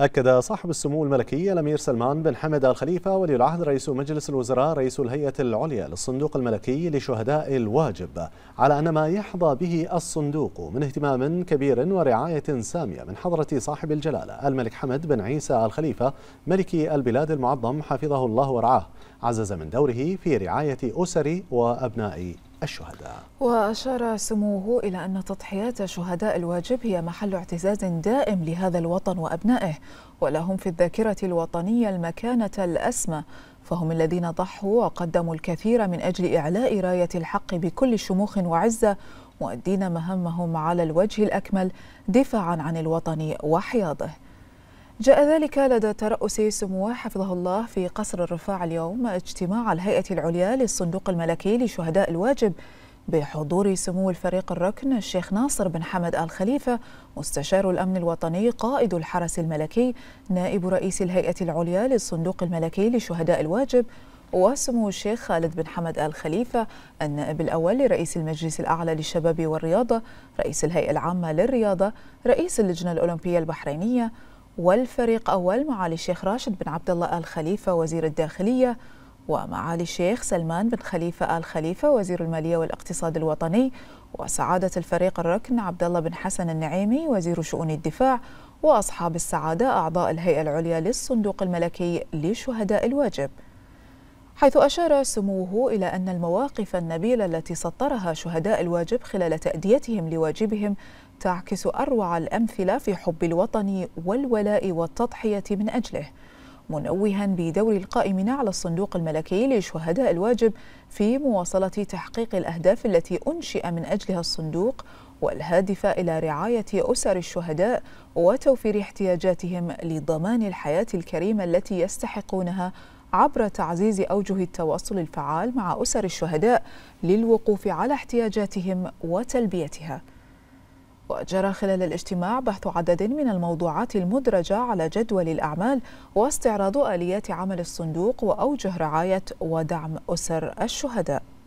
أكد صاحب السمو الملكي الأمير سلمان بن حمد الخليفة ولي العهد رئيس مجلس الوزراء رئيس الهيئة العليا للصندوق الملكي لشهداء الواجب على أن ما يحظى به الصندوق من اهتمام كبير ورعاية سامية من حضرة صاحب الجلالة الملك حمد بن عيسى الخليفة ملك البلاد المعظم حفظه الله ورعاه عزز من دوره في رعاية أسر وأبناء الشهداء وأشار سموه إلى أن تضحيات شهداء الواجب هي محل اعتزاز دائم لهذا الوطن وأبنائه ولهم في الذاكرة الوطنية المكانة الأسمى فهم الذين ضحوا وقدموا الكثير من أجل إعلاء راية الحق بكل شموخ وعزة مؤدين مهمهم على الوجه الأكمل دفاعا عن الوطن وحياضه جاء ذلك لدى ترأس سموه حفظه الله في قصر الرفاع اليوم اجتماع الهيئة العليا للصندوق الملكي لشهداء الواجب بحضور سمو الفريق الركن الشيخ ناصر بن حمد آل خليفة مستشار الأمن الوطني قائد الحرس الملكي نائب رئيس الهيئة العليا للصندوق الملكي لشهداء الواجب وسمو الشيخ خالد بن حمد آل خليفة النائب الأول لرئيس المجلس الأعلى للشباب والرياضة رئيس الهيئة العامة للرياضة رئيس اللجنة الأولمبية البحرينية والفريق أول معالي الشيخ راشد بن عبد الله آل خليفة وزير الداخلية ومعالي الشيخ سلمان بن خليفة آل خليفة وزير المالية والاقتصاد الوطني وسعادة الفريق الركن عبد الله بن حسن النعيمي وزير شؤون الدفاع وأصحاب السعادة أعضاء الهيئة العليا للصندوق الملكي لشهداء الواجب حيث أشار سموه إلى أن المواقف النبيلة التي سطرها شهداء الواجب خلال تأديتهم لواجبهم تعكس أروع الأمثلة في حب الوطن والولاء والتضحية من أجله منوها بدور القائمين على الصندوق الملكي لشهداء الواجب في مواصلة تحقيق الأهداف التي أنشئ من أجلها الصندوق والهادفة إلى رعاية أسر الشهداء وتوفير احتياجاتهم لضمان الحياة الكريمة التي يستحقونها عبر تعزيز أوجه التواصل الفعال مع أسر الشهداء للوقوف على احتياجاتهم وتلبيتها وجرى خلال الاجتماع بحث عدد من الموضوعات المدرجة على جدول الأعمال واستعراض آليات عمل الصندوق وأوجه رعاية ودعم أسر الشهداء